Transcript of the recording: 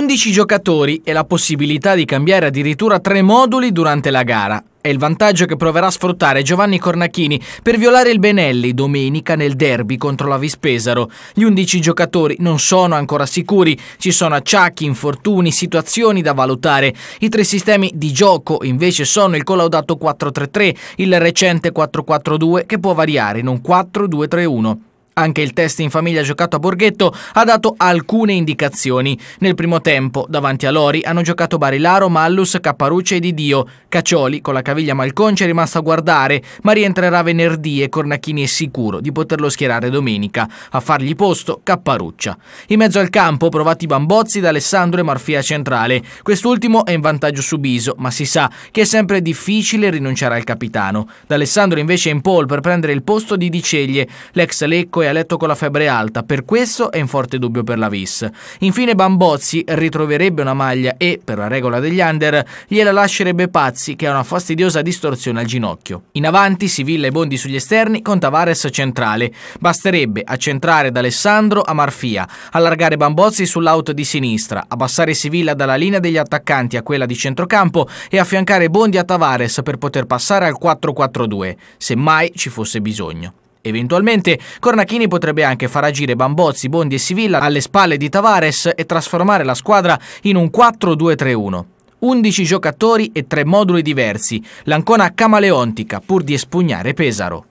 11 giocatori e la possibilità di cambiare addirittura tre moduli durante la gara. È il vantaggio che proverà a sfruttare Giovanni Cornacchini per violare il Benelli domenica nel derby contro la Vispesaro. Gli 11 giocatori non sono ancora sicuri, ci sono acciacchi, infortuni, situazioni da valutare. I tre sistemi di gioco invece sono il collaudato 4-3-3, il recente 4-4-2 che può variare in un 4-2-3-1. Anche il test in famiglia giocato a Borghetto ha dato alcune indicazioni. Nel primo tempo, davanti a Lori, hanno giocato Barilaro, Mallus, Capparuccia e Didio. Caccioli, con la caviglia malconcia, è rimasto a guardare, ma rientrerà venerdì e Cornacchini è sicuro di poterlo schierare domenica. A fargli posto, Capparuccia. In mezzo al campo, provati Bambozzi, da Alessandro e Marfia centrale. Quest'ultimo è in vantaggio su Biso, ma si sa che è sempre difficile rinunciare al capitano. D'Alessandro invece è in pole per prendere il posto di Diceglie. L'ex Lecco è letto con la febbre alta, per questo è in forte dubbio per la Vis. Infine Bambozzi ritroverebbe una maglia e, per la regola degli under, gliela lascerebbe Pazzi che ha una fastidiosa distorsione al ginocchio. In avanti Sivilla e Bondi sugli esterni con Tavares centrale. Basterebbe accentrare da Alessandro a Marfia, allargare Bambozzi sull'auto di sinistra, abbassare Sivilla dalla linea degli attaccanti a quella di centrocampo e affiancare Bondi a Tavares per poter passare al 4-4-2, se mai ci fosse bisogno. Eventualmente Cornachini potrebbe anche far agire Bambozzi, Bondi e Sivilla alle spalle di Tavares e trasformare la squadra in un 4-2-3-1. 11 giocatori e 3 moduli diversi, l'Ancona camaleontica pur di espugnare Pesaro.